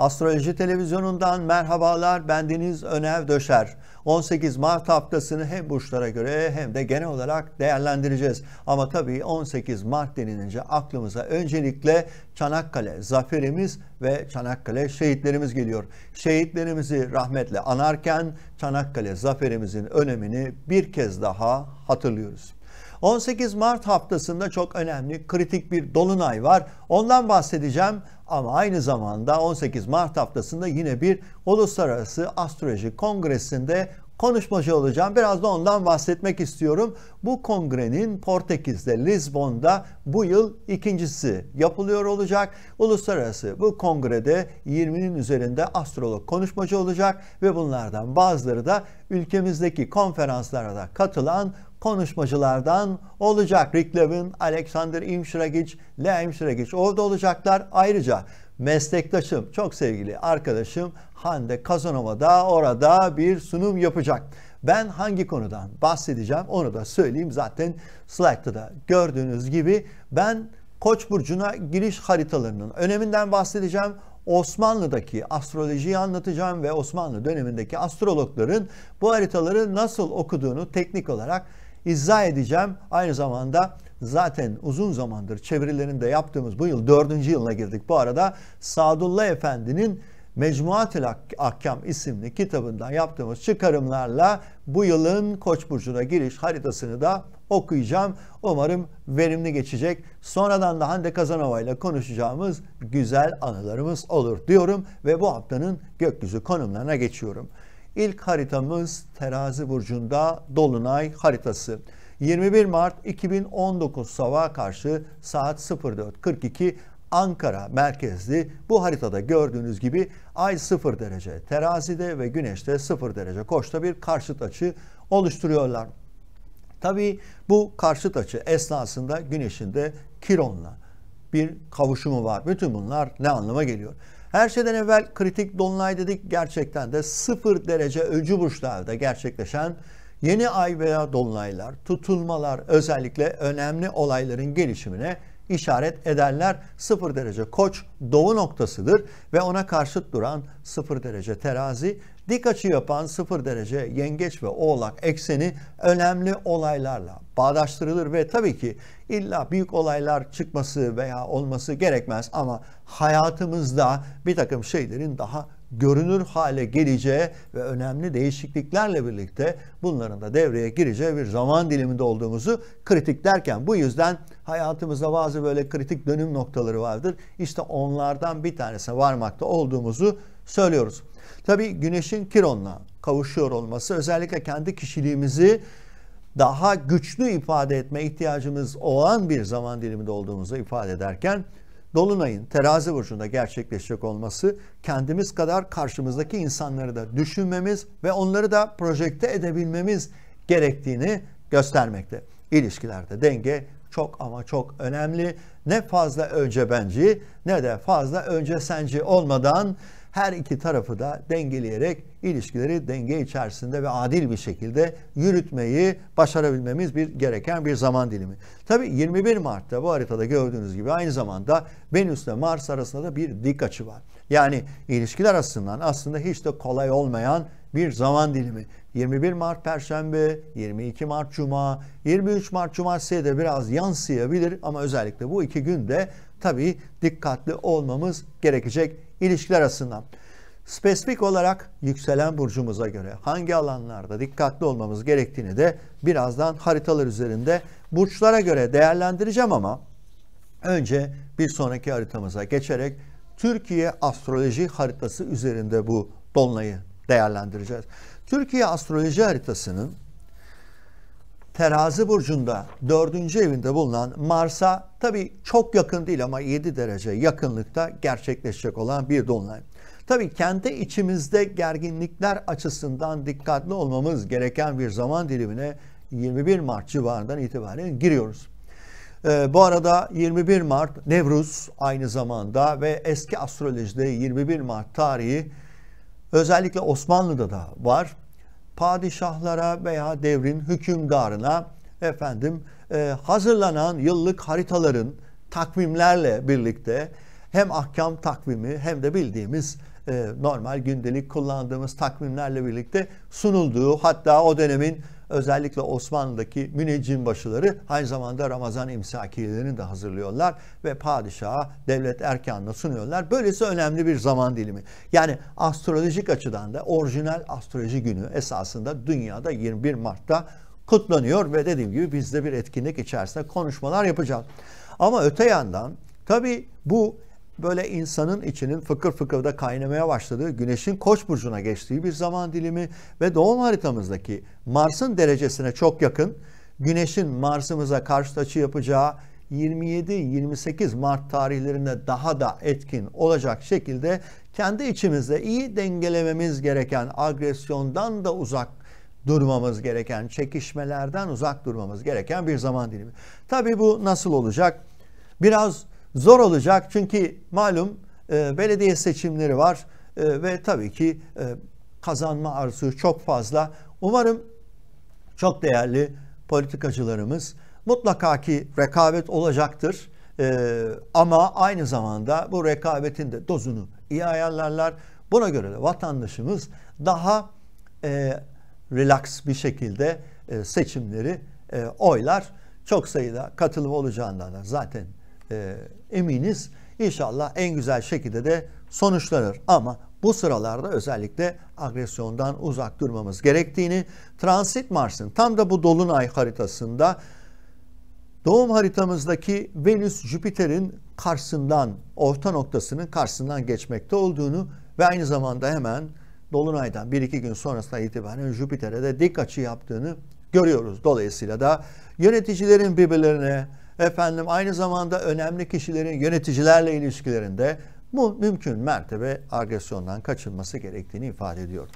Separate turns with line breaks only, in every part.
Astroloji Televizyonu'ndan merhabalar. Ben Deniz Önev Döşer. 18 Mart haftasını hem burçlara göre hem de genel olarak değerlendireceğiz. Ama tabii 18 Mart denilince aklımıza öncelikle Çanakkale zaferimiz ve Çanakkale şehitlerimiz geliyor. Şehitlerimizi rahmetle anarken Çanakkale zaferimizin önemini bir kez daha hatırlıyoruz. 18 Mart haftasında çok önemli, kritik bir dolunay var. Ondan bahsedeceğim ama aynı zamanda 18 Mart haftasında yine bir uluslararası astroloji kongresinde konuşmacı olacağım. Biraz da ondan bahsetmek istiyorum. Bu kongrenin Portekiz'de, Lizbon'da bu yıl ikincisi yapılıyor olacak. Uluslararası bu kongrede 20'nin üzerinde astrolog konuşmacı olacak ve bunlardan bazıları da ülkemizdeki konferanslara da katılan konuşmacılardan olacak. Rick Levin, Alexander Imshragic, Lea Imshragic orada olacaklar. Ayrıca meslektaşım, çok sevgili arkadaşım Hande Kazanova da orada bir sunum yapacak. Ben hangi konudan bahsedeceğim onu da söyleyeyim. Zaten slaytta da gördüğünüz gibi ben Koç burcuna giriş haritalarının öneminden bahsedeceğim. Osmanlı'daki astrolojiyi anlatacağım ve Osmanlı dönemindeki astrologların bu haritaları nasıl okuduğunu teknik olarak izah edeceğim. Aynı zamanda zaten uzun zamandır çevirilerinde yaptığımız bu yıl dördüncü yılına girdik. Bu arada Sadullah Efendi'nin Mecmuatül Ahkam isimli kitabından yaptığımız çıkarımlarla bu yılın Koç burcuna giriş haritasını da okuyacağım. Umarım verimli geçecek. Sonradan da Hande Kazanova ile konuşacağımız güzel anılarımız olur diyorum ve bu haftanın gökyüzü konumlarına geçiyorum. İlk haritamız Terazi burcunda dolunay haritası. 21 Mart 2019 sabah karşı saat 04.42 Ankara merkezli bu haritada gördüğünüz gibi ay 0 derece terazide ve güneşte 0 derece koşta bir karşıt açı oluşturuyorlar. Tabi bu karşıt açı esnasında güneşin de Kiron'la bir kavuşumu var. Bütün bunlar ne anlama geliyor? Her şeyden evvel kritik dolunay dedik gerçekten de sıfır derece öcü burçlarda gerçekleşen yeni ay veya dolunaylar, tutulmalar özellikle önemli olayların gelişimine işaret ederler. sıfır derece koç doğu noktasıdır ve ona karşıt duran sıfır derece terazi Dik açı yapan 0 derece yengeç ve oğlak ekseni önemli olaylarla bağdaştırılır ve tabii ki illa büyük olaylar çıkması veya olması gerekmez ama hayatımızda bir takım şeylerin daha görünür hale geleceği ve önemli değişikliklerle birlikte bunların da devreye gireceği bir zaman diliminde olduğumuzu kritik derken bu yüzden hayatımızda bazı böyle kritik dönüm noktaları vardır. İşte onlardan bir tanesine varmakta olduğumuzu söylüyoruz. Tabi güneşin Kiron'la kavuşuyor olması özellikle kendi kişiliğimizi daha güçlü ifade etme ihtiyacımız olan bir zaman diliminde olduğumuzu ifade ederken Dolunay'ın terazi burcunda gerçekleşecek olması kendimiz kadar karşımızdaki insanları da düşünmemiz ve onları da projekte edebilmemiz gerektiğini göstermekte. İlişkilerde denge çok ama çok önemli. Ne fazla önce benci ne de fazla önce senci olmadan her iki tarafı da dengeleyerek ilişkileri denge içerisinde ve adil bir şekilde yürütmeyi başarabilmemiz bir gereken bir zaman dilimi. Tabi 21 Mart'ta bu haritada gördüğünüz gibi aynı zamanda Venüs ile Mars arasında da bir dik açı var. Yani ilişkiler açısından aslında hiç de kolay olmayan bir zaman dilimi. 21 Mart Perşembe, 22 Mart Cuma, 23 Mart Cumartesi'ye de biraz yansıyabilir ama özellikle bu iki günde tabii dikkatli olmamız gerekecek ilişkiler açısından. Spesifik olarak yükselen burcumuza göre hangi alanlarda dikkatli olmamız gerektiğini de birazdan haritalar üzerinde burçlara göre değerlendireceğim ama önce bir sonraki haritamıza geçerek Türkiye astroloji haritası üzerinde bu dolunayı değerlendireceğiz. Türkiye astroloji haritasının terazi burcunda dördüncü evinde bulunan Mars'a tabii çok yakın değil ama 7 derece yakınlıkta gerçekleşecek olan bir dolunay. Tabii kendi içimizde gerginlikler açısından dikkatli olmamız gereken bir zaman dilimine 21 Mart civarından itibaren giriyoruz. Ee, bu arada 21 Mart Nevruz aynı zamanda ve eski astrolojide 21 Mart tarihi özellikle Osmanlı'da da var padişahlara veya devrin hükümdarına efendim e, hazırlanan yıllık haritaların takvimlerle birlikte hem ahkam takvimi hem de bildiğimiz e, normal gündelik kullandığımız takvimlerle birlikte sunulduğu hatta o dönemin özellikle Osmanlı'daki müneccim başıları aynı zamanda Ramazan imsakiyelerini de hazırlıyorlar ve padişaha devlet erkanına sunuyorlar. Böylesi önemli bir zaman dilimi. Yani astrolojik açıdan da orijinal astroloji günü esasında dünyada 21 Mart'ta kutlanıyor ve dediğim gibi biz de bir etkinlik içerisinde konuşmalar yapacağız. Ama öte yandan tabii bu böyle insanın içinin fıkır fıkırda kaynamaya başladığı, güneşin koç burcuna geçtiği bir zaman dilimi ve doğum haritamızdaki Mars'ın derecesine çok yakın, güneşin Mars'ımıza karşıt açı yapacağı 27-28 Mart tarihlerinde daha da etkin olacak şekilde kendi içimizde iyi dengelememiz gereken agresyondan da uzak durmamız gereken, çekişmelerden uzak durmamız gereken bir zaman dilimi. Tabii bu nasıl olacak? Biraz zor olacak çünkü malum e, belediye seçimleri var e, ve tabii ki e, kazanma arzusu çok fazla. Umarım çok değerli politikacılarımız mutlaka ki rekabet olacaktır. Ee, ama aynı zamanda bu rekabetin de dozunu iyi ayarlarlar. Buna göre de vatandaşımız daha e, relax bir şekilde e, seçimleri e, oylar. Çok sayıda katılım olacağından da zaten e, eminiz. İnşallah en güzel şekilde de sonuçlanır. Ama bu sıralarda özellikle agresyondan uzak durmamız gerektiğini transit Mars'ın tam da bu dolunay haritasında doğum haritamızdaki Venüs Jüpiter'in karşısından orta noktasının karşısından geçmekte olduğunu ve aynı zamanda hemen dolunaydan bir iki gün sonrasında itibaren Jüpiter'e de dik açı yaptığını görüyoruz. Dolayısıyla da yöneticilerin birbirlerine efendim aynı zamanda önemli kişilerin yöneticilerle ilişkilerinde bu mümkün mertebe agresyondan kaçınması gerektiğini ifade ediyor.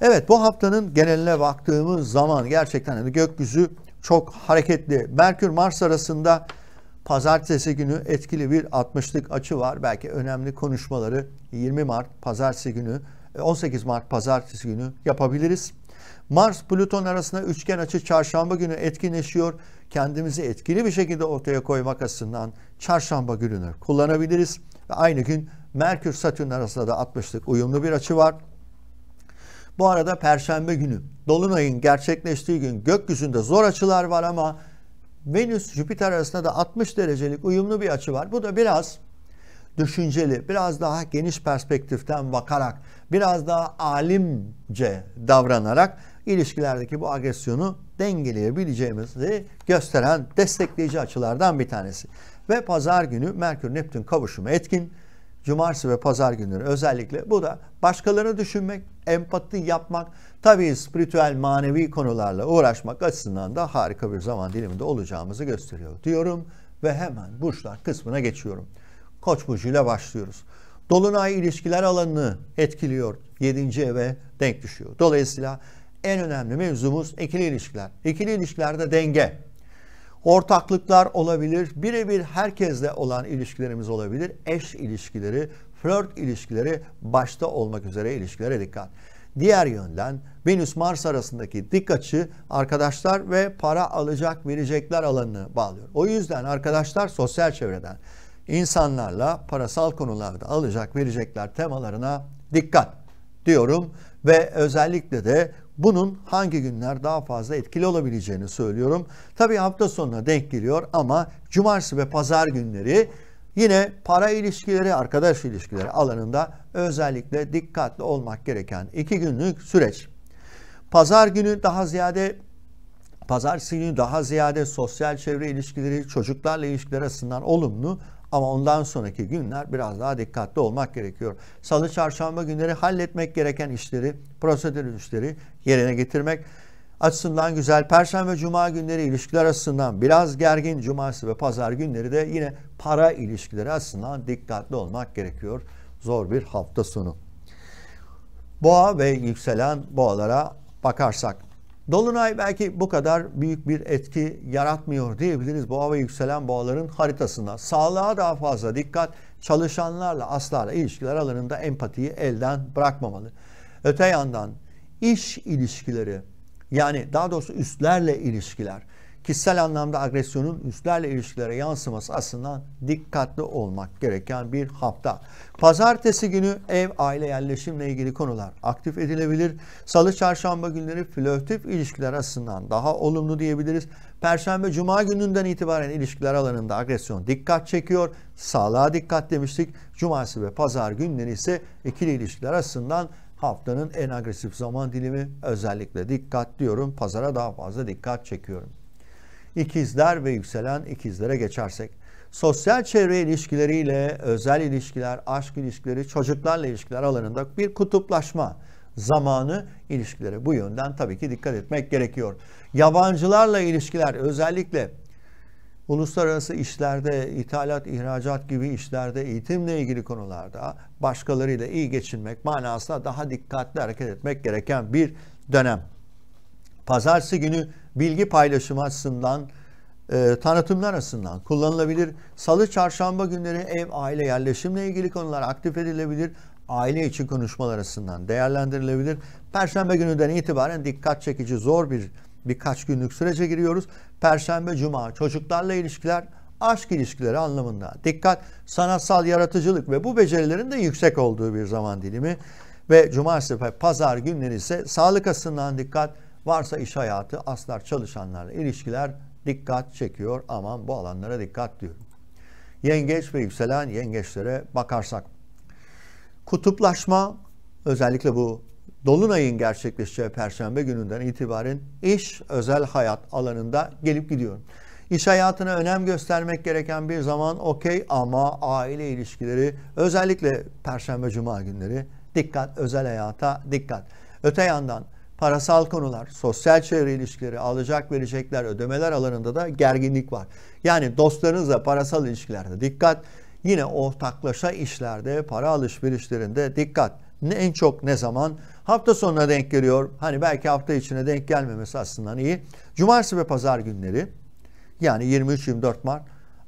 Evet bu haftanın geneline baktığımız zaman gerçekten hani gökyüzü çok hareketli. Merkür Mars arasında pazartesi günü etkili bir 60'lık açı var. Belki önemli konuşmaları 20 Mart pazartesi günü 18 e, Mart pazartesi günü yapabiliriz. Mars Plüton arasında üçgen açı çarşamba günü etkinleşiyor kendimizi etkili bir şekilde ortaya koymak açısından çarşamba gününü kullanabiliriz. Ve aynı gün Merkür Satürn arasında da 60'lık uyumlu bir açı var. Bu arada perşembe günü dolunayın gerçekleştiği gün gökyüzünde zor açılar var ama Venüs Jüpiter arasında da 60 derecelik uyumlu bir açı var. Bu da biraz düşünceli, biraz daha geniş perspektiften bakarak, biraz daha alimce davranarak ilişkilerdeki bu agresyonu dengeleyebileceğimizi gösteren destekleyici açılardan bir tanesi. Ve pazar günü Merkür-Neptün kavuşumu etkin. Cumartesi ve pazar günleri özellikle bu da başkalarını düşünmek, empati yapmak, tabii spiritüel manevi konularla uğraşmak açısından da harika bir zaman diliminde olacağımızı gösteriyor diyorum ve hemen burçlar kısmına geçiyorum. Koç burcuyla başlıyoruz. Dolunay ilişkiler alanını etkiliyor. 7. eve denk düşüyor. Dolayısıyla en önemli mevzumuz ikili ilişkiler. İkili ilişkilerde denge. Ortaklıklar olabilir, birebir herkesle olan ilişkilerimiz olabilir. Eş ilişkileri, flört ilişkileri başta olmak üzere ilişkilere dikkat. Diğer yönden Venüs Mars arasındaki dik açı arkadaşlar ve para alacak verecekler alanını bağlıyor. O yüzden arkadaşlar sosyal çevreden insanlarla parasal konularda alacak verecekler temalarına dikkat diyorum ve özellikle de bunun hangi günler daha fazla etkili olabileceğini söylüyorum. Tabii hafta sonuna denk geliyor ama cumartesi ve pazar günleri yine para ilişkileri, arkadaş ilişkileri alanında özellikle dikkatli olmak gereken iki günlük süreç. Pazar günü daha ziyade Pazar günü daha ziyade sosyal çevre ilişkileri, çocuklarla ilişkiler açısından olumlu ama ondan sonraki günler biraz daha dikkatli olmak gerekiyor. Salı çarşamba günleri halletmek gereken işleri, prosedür işleri yerine getirmek açısından güzel. Perşembe cuma günleri ilişkiler açısından biraz gergin. Cumartesi ve pazar günleri de yine para ilişkileri açısından dikkatli olmak gerekiyor. Zor bir hafta sonu. Boğa ve yükselen boğalara bakarsak Dolunay belki bu kadar büyük bir etki yaratmıyor diyebiliriz boğa ve yükselen boğaların haritasına. Sağlığa daha fazla dikkat, çalışanlarla aslarla ilişkiler alanında empatiyi elden bırakmamalı. Öte yandan iş ilişkileri yani daha doğrusu üstlerle ilişkiler kişisel anlamda agresyonun üstlerle ilişkilere yansıması aslında dikkatli olmak gereken bir hafta. Pazartesi günü ev aile yerleşimle ilgili konular aktif edilebilir. Salı çarşamba günleri flörtif ilişkiler açısından daha olumlu diyebiliriz. Perşembe cuma gününden itibaren ilişkiler alanında agresyon dikkat çekiyor. Sağlığa dikkat demiştik. Cumartesi ve pazar günleri ise ikili ilişkiler açısından haftanın en agresif zaman dilimi özellikle dikkat diyorum. Pazara daha fazla dikkat çekiyorum ikizler ve yükselen ikizlere geçersek. Sosyal çevre ilişkileriyle özel ilişkiler, aşk ilişkileri, çocuklarla ilişkiler alanında bir kutuplaşma zamanı ilişkilere bu yönden tabii ki dikkat etmek gerekiyor. Yabancılarla ilişkiler özellikle uluslararası işlerde, ithalat, ihracat gibi işlerde, eğitimle ilgili konularda başkalarıyla iyi geçinmek manasına daha dikkatli hareket etmek gereken bir dönem. Pazartesi günü bilgi paylaşımı açısından, e, tanıtımlar açısından kullanılabilir. Salı, çarşamba günleri ev, aile, yerleşimle ilgili konular aktif edilebilir. Aile için konuşmalar açısından değerlendirilebilir. Perşembe gününden itibaren dikkat çekici zor bir birkaç günlük sürece giriyoruz. Perşembe, cuma çocuklarla ilişkiler, aşk ilişkileri anlamında. Dikkat sanatsal yaratıcılık ve bu becerilerin de yüksek olduğu bir zaman dilimi. Ve cumartesi ve pazar günleri ise sağlık açısından dikkat, Varsa iş hayatı, aslar çalışanlarla ilişkiler dikkat çekiyor. Aman bu alanlara dikkat diyorum. Yengeç ve yükselen yengeçlere bakarsak. Kutuplaşma özellikle bu Dolunay'ın gerçekleşeceği Perşembe gününden itibaren iş, özel hayat alanında gelip gidiyor. İş hayatına önem göstermek gereken bir zaman okey ama aile ilişkileri özellikle Perşembe Cuma günleri dikkat özel hayata dikkat. Öte yandan parasal konular, sosyal çevre ilişkileri, alacak verecekler, ödemeler alanında da gerginlik var. Yani dostlarınızla parasal ilişkilerde dikkat, yine ortaklaşa işlerde, para alışverişlerinde dikkat. Ne, en çok ne zaman? Hafta sonuna denk geliyor. Hani belki hafta içine denk gelmemesi aslında iyi. Cumartesi ve pazar günleri yani 23-24 Mart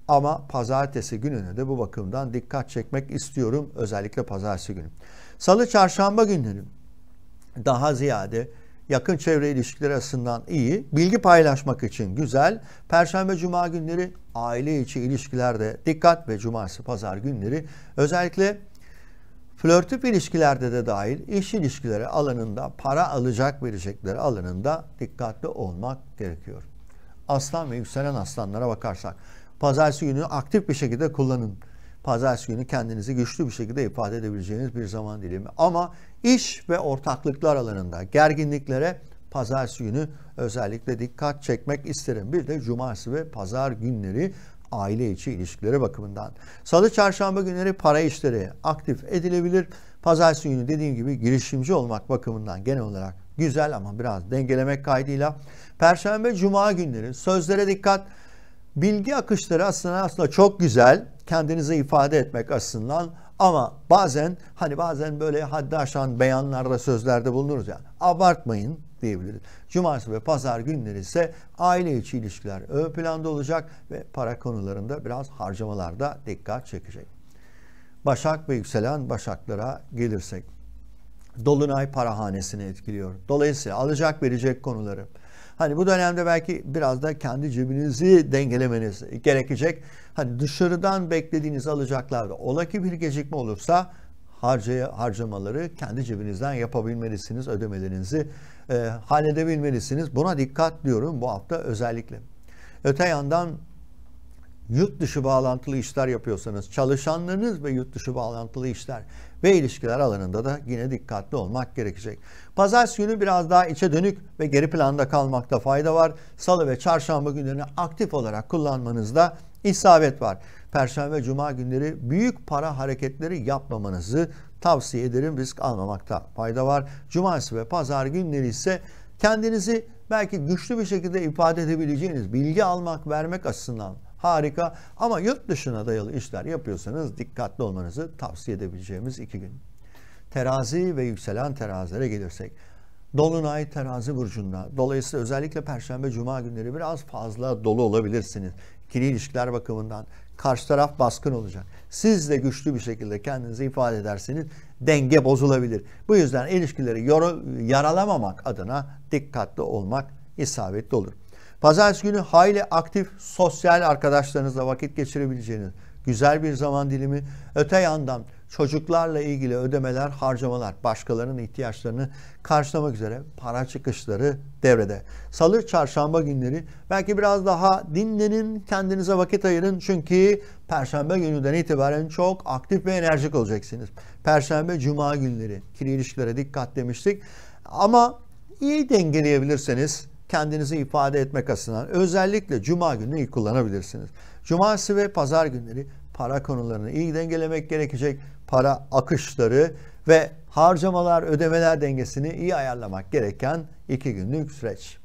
ama pazartesi gününe de bu bakımdan dikkat çekmek istiyorum. Özellikle pazartesi günü. Salı, çarşamba günleri daha ziyade yakın çevre ilişkileri açısından iyi, bilgi paylaşmak için güzel. Perşembe cuma günleri aile içi ilişkilerde dikkat ve cumartesi pazar günleri özellikle flörtüp ilişkilerde de dahil iş ilişkileri alanında para alacak verecekleri alanında dikkatli olmak gerekiyor. Aslan ve yükselen aslanlara bakarsak pazartesi günü aktif bir şekilde kullanın. Pazartesi günü kendinizi güçlü bir şekilde ifade edebileceğiniz bir zaman dilimi. Ama İş ve ortaklıklar alanında gerginliklere pazartesi günü özellikle dikkat çekmek isterim. Bir de cumartesi ve pazar günleri aile içi ilişkileri bakımından. Salı çarşamba günleri para işleri aktif edilebilir. Pazartesi günü dediğim gibi girişimci olmak bakımından genel olarak güzel ama biraz dengelemek kaydıyla. Perşembe cuma günleri sözlere dikkat. Bilgi akışları aslında aslında çok güzel. Kendinizi ifade etmek aslında. Ama bazen hani bazen böyle haddi aşan beyanlarda sözlerde bulunuruz ya Abartmayın diyebiliriz. Cumartesi ve pazar günleri ise aile içi ilişkiler ön planda olacak ve para konularında biraz harcamalarda dikkat çekecek. Başak ve yükselen başaklara gelirsek. Dolunay parahanesini etkiliyor. Dolayısıyla alacak verecek konuları, Hani bu dönemde belki biraz da kendi cebinizi dengelemeniz gerekecek. Hani dışarıdan beklediğiniz alacaklarda ola ki bir gecikme olursa harcaya, harcamaları kendi cebinizden yapabilmelisiniz. Ödemelerinizi e, halledebilmelisiniz. Buna dikkat diyorum bu hafta özellikle. Öte yandan yurt dışı bağlantılı işler yapıyorsanız, çalışanlarınız ve yurt dışı bağlantılı işler ve ilişkiler alanında da yine dikkatli olmak gerekecek. Pazar günü biraz daha içe dönük ve geri planda kalmakta fayda var. Salı ve çarşamba günlerini aktif olarak kullanmanızda isabet var. Perşembe cuma günleri büyük para hareketleri yapmamanızı tavsiye ederim. Risk almamakta fayda var. Cumartesi ve pazar günleri ise kendinizi belki güçlü bir şekilde ifade edebileceğiniz bilgi almak, vermek açısından harika. Ama yurt dışına dayalı işler yapıyorsanız dikkatli olmanızı tavsiye edebileceğimiz iki gün. Terazi ve yükselen terazilere gelirsek. Dolunay terazi burcunda. Dolayısıyla özellikle perşembe cuma günleri biraz fazla dolu olabilirsiniz. Kili ilişkiler bakımından karşı taraf baskın olacak. Siz de güçlü bir şekilde kendinizi ifade ederseniz denge bozulabilir. Bu yüzden ilişkileri yaralamamak adına dikkatli olmak isabetli olur. Pazartesi günü hayli aktif sosyal arkadaşlarınızla vakit geçirebileceğiniz güzel bir zaman dilimi. Öte yandan çocuklarla ilgili ödemeler, harcamalar, başkalarının ihtiyaçlarını karşılamak üzere para çıkışları devrede. Salı, çarşamba günleri belki biraz daha dinlenin, kendinize vakit ayırın. Çünkü perşembe gününden itibaren çok aktif ve enerjik olacaksınız. Perşembe, cuma günleri kiri ilişkilere dikkat demiştik. Ama iyi dengeleyebilirseniz kendinizi ifade etmek açısından özellikle cuma günü iyi kullanabilirsiniz. Cumartesi ve pazar günleri para konularını iyi dengelemek gerekecek. Para akışları ve harcamalar, ödemeler dengesini iyi ayarlamak gereken iki günlük süreç.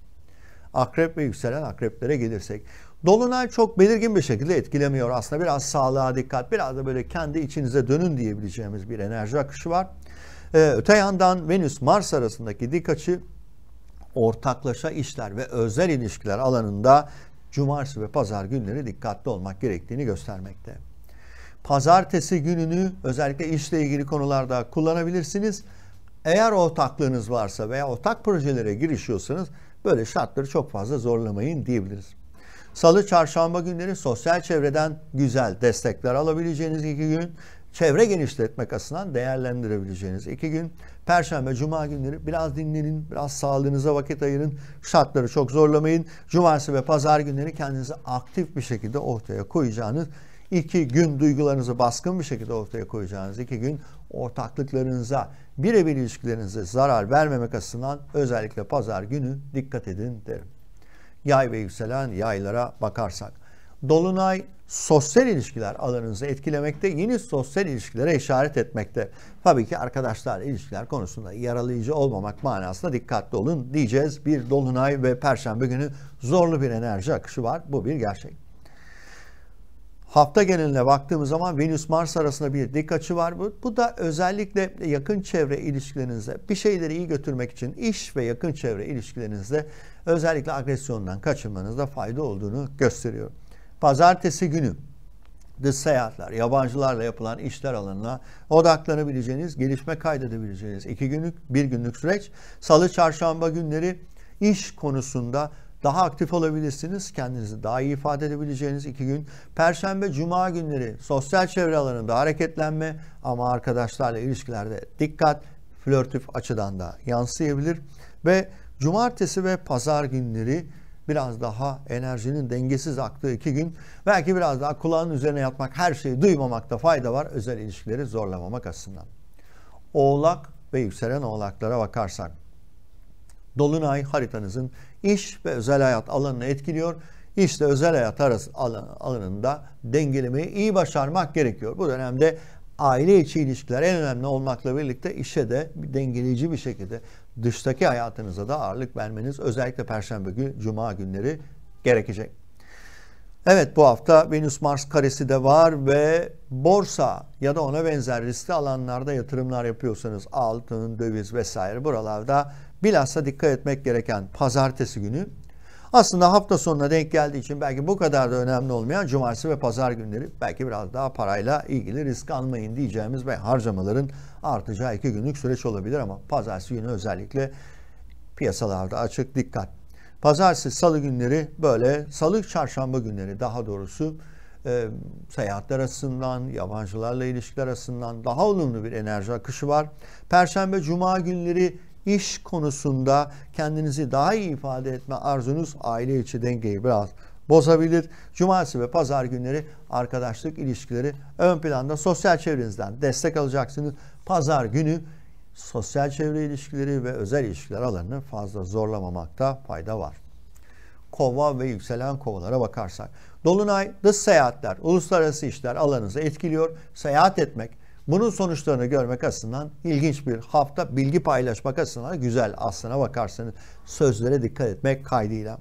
Akrep ve yükselen akreplere gelirsek. Dolunay çok belirgin bir şekilde etkilemiyor. Aslında biraz sağlığa dikkat, biraz da böyle kendi içinize dönün diyebileceğimiz bir enerji akışı var. Ee, öte yandan Venüs-Mars arasındaki dik açı ortaklaşa işler ve özel ilişkiler alanında cumartesi ve pazar günleri dikkatli olmak gerektiğini göstermekte. Pazartesi gününü özellikle işle ilgili konularda kullanabilirsiniz. Eğer ortaklığınız varsa veya ortak projelere girişiyorsanız böyle şartları çok fazla zorlamayın diyebiliriz. Salı, çarşamba günleri sosyal çevreden güzel destekler alabileceğiniz iki gün. Çevre genişletmek açısından değerlendirebileceğiniz iki gün. Perşembe, cuma günleri biraz dinlenin, biraz sağlığınıza vakit ayırın. Şartları çok zorlamayın. Cumartesi ve pazar günleri kendinizi aktif bir şekilde ortaya koyacağınız iki gün duygularınızı baskın bir şekilde ortaya koyacağınız iki gün ortaklıklarınıza, birebir ilişkilerinize zarar vermemek açısından özellikle pazar günü dikkat edin derim. Yay ve yükselen yaylara bakarsak. Dolunay sosyal ilişkiler alanınızı etkilemekte, yeni sosyal ilişkilere işaret etmekte. Tabii ki arkadaşlar ilişkiler konusunda yaralayıcı olmamak manasında dikkatli olun diyeceğiz. Bir dolunay ve perşembe günü zorlu bir enerji akışı var. Bu bir gerçek. Hafta geneline baktığımız zaman Venüs Mars arasında bir dik açı var. Bu, bu da özellikle yakın çevre ilişkilerinizde bir şeyleri iyi götürmek için iş ve yakın çevre ilişkilerinizde özellikle agresyondan kaçınmanızda fayda olduğunu gösteriyor pazartesi günü dış seyahatler, yabancılarla yapılan işler alanına odaklanabileceğiniz, gelişme kaydedebileceğiniz iki günlük, bir günlük süreç. Salı, çarşamba günleri iş konusunda daha aktif olabilirsiniz. Kendinizi daha iyi ifade edebileceğiniz iki gün. Perşembe, cuma günleri sosyal çevre alanında hareketlenme ama arkadaşlarla ilişkilerde dikkat, flörtüf açıdan da yansıyabilir. Ve cumartesi ve pazar günleri biraz daha enerjinin dengesiz aktığı iki gün belki biraz daha kulağın üzerine yatmak, her şeyi duymamakta fayda var özel ilişkileri zorlamamak aslında Oğlak ve yükselen oğlaklara bakarsak Dolunay haritanızın iş ve özel hayat alanını etkiliyor. İşte özel hayat arası alanında dengelemeyi iyi başarmak gerekiyor. Bu dönemde aile içi ilişkiler en önemli olmakla birlikte işe de dengeleyici bir şekilde dıştaki hayatınıza da ağırlık vermeniz özellikle perşembe günü, cuma günleri gerekecek. Evet bu hafta Venüs Mars karesi de var ve borsa ya da ona benzer riskli alanlarda yatırımlar yapıyorsanız altın, döviz vesaire buralarda bilhassa dikkat etmek gereken pazartesi günü aslında hafta sonuna denk geldiği için belki bu kadar da önemli olmayan cumartesi ve pazar günleri belki biraz daha parayla ilgili risk almayın diyeceğimiz ve harcamaların artacağı iki günlük süreç olabilir ama pazartesi günü özellikle piyasalarda açık dikkat. Pazartesi, salı günleri böyle salı çarşamba günleri daha doğrusu e, seyahatler açısından, yabancılarla ilişkiler açısından daha olumlu bir enerji akışı var. Perşembe, cuma günleri iş konusunda kendinizi daha iyi ifade etme arzunuz aile içi dengeyi biraz bozabilir. Cumartesi ve pazar günleri arkadaşlık ilişkileri ön planda sosyal çevrenizden destek alacaksınız. Pazar günü sosyal çevre ilişkileri ve özel ilişkiler alanını fazla zorlamamakta fayda var. Kova ve yükselen kovalara bakarsak. Dolunay dış seyahatler, uluslararası işler alanınızı etkiliyor. Seyahat etmek, bunun sonuçlarını görmek açısından ilginç bir hafta bilgi paylaşmak açısından güzel aslına bakarsanız sözlere dikkat etmek kaydıyla.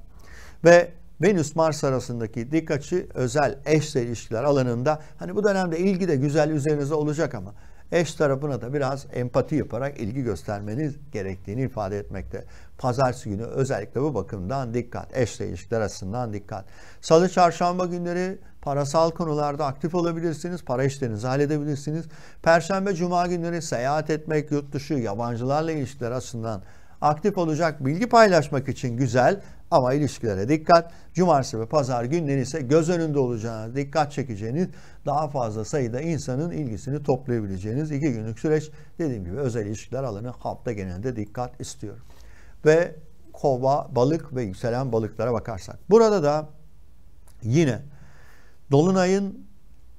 Ve Venüs Mars arasındaki dik açı özel eşle ilişkiler alanında hani bu dönemde ilgi de güzel üzerinize olacak ama Eş tarafına da biraz empati yaparak ilgi göstermeniz gerektiğini ifade etmekte. Pazartesi günü özellikle bu bakımdan dikkat. Eşle ilişkiler açısından dikkat. Salı çarşamba günleri parasal konularda aktif olabilirsiniz. Para işlerinizi halledebilirsiniz. Perşembe cuma günleri seyahat etmek, yurt dışı, yabancılarla ilişkiler açısından aktif olacak bilgi paylaşmak için güzel ama ilişkilere dikkat. Cumartesi ve pazar günleri ise göz önünde olacağınız, dikkat çekeceğiniz, daha fazla sayıda insanın ilgisini toplayabileceğiniz iki günlük süreç. Dediğim gibi özel ilişkiler alanı hafta genelinde dikkat istiyorum. Ve kova, balık ve yükselen balıklara bakarsak. Burada da yine Dolunay'ın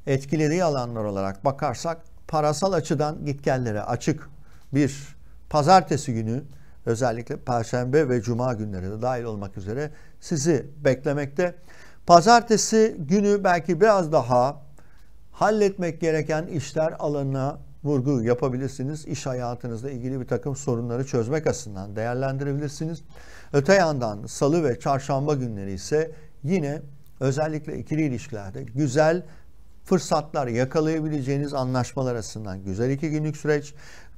etkilediği alanlar olarak bakarsak parasal açıdan gitgellere açık bir pazartesi günü özellikle Perşembe ve Cuma günleri de dahil olmak üzere sizi beklemekte. Pazartesi günü belki biraz daha halletmek gereken işler alanına vurgu yapabilirsiniz. İş hayatınızla ilgili bir takım sorunları çözmek açısından değerlendirebilirsiniz. Öte yandan salı ve çarşamba günleri ise yine özellikle ikili ilişkilerde güzel fırsatlar yakalayabileceğiniz anlaşmalar açısından güzel iki günlük süreç.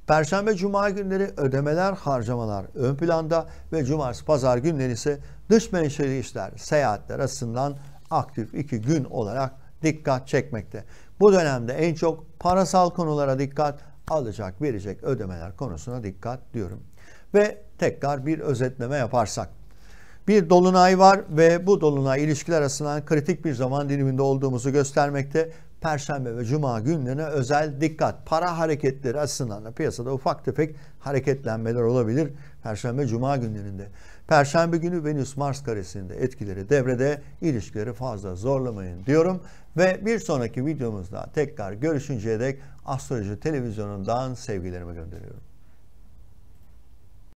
Perşembe cuma günleri ödemeler, harcamalar ön planda ve cumartesi pazar günleri ise dış menşeli işler, seyahatler açısından aktif iki gün olarak dikkat çekmekte. Bu dönemde en çok parasal konulara dikkat, alacak, verecek ödemeler konusuna dikkat diyorum. Ve tekrar bir özetleme yaparsak. Bir dolunay var ve bu dolunay ilişkiler arasından kritik bir zaman diliminde olduğumuzu göstermekte. Perşembe ve Cuma günlerine özel dikkat. Para hareketleri açısından da piyasada ufak tefek hareketlenmeler olabilir. Perşembe Cuma günlerinde. Perşembe günü Venüs Mars karesinde etkileri devrede. ilişkileri fazla zorlamayın diyorum. Ve bir sonraki videomuzda tekrar görüşünceye dek Astroloji Televizyonu'ndan sevgilerimi gönderiyorum.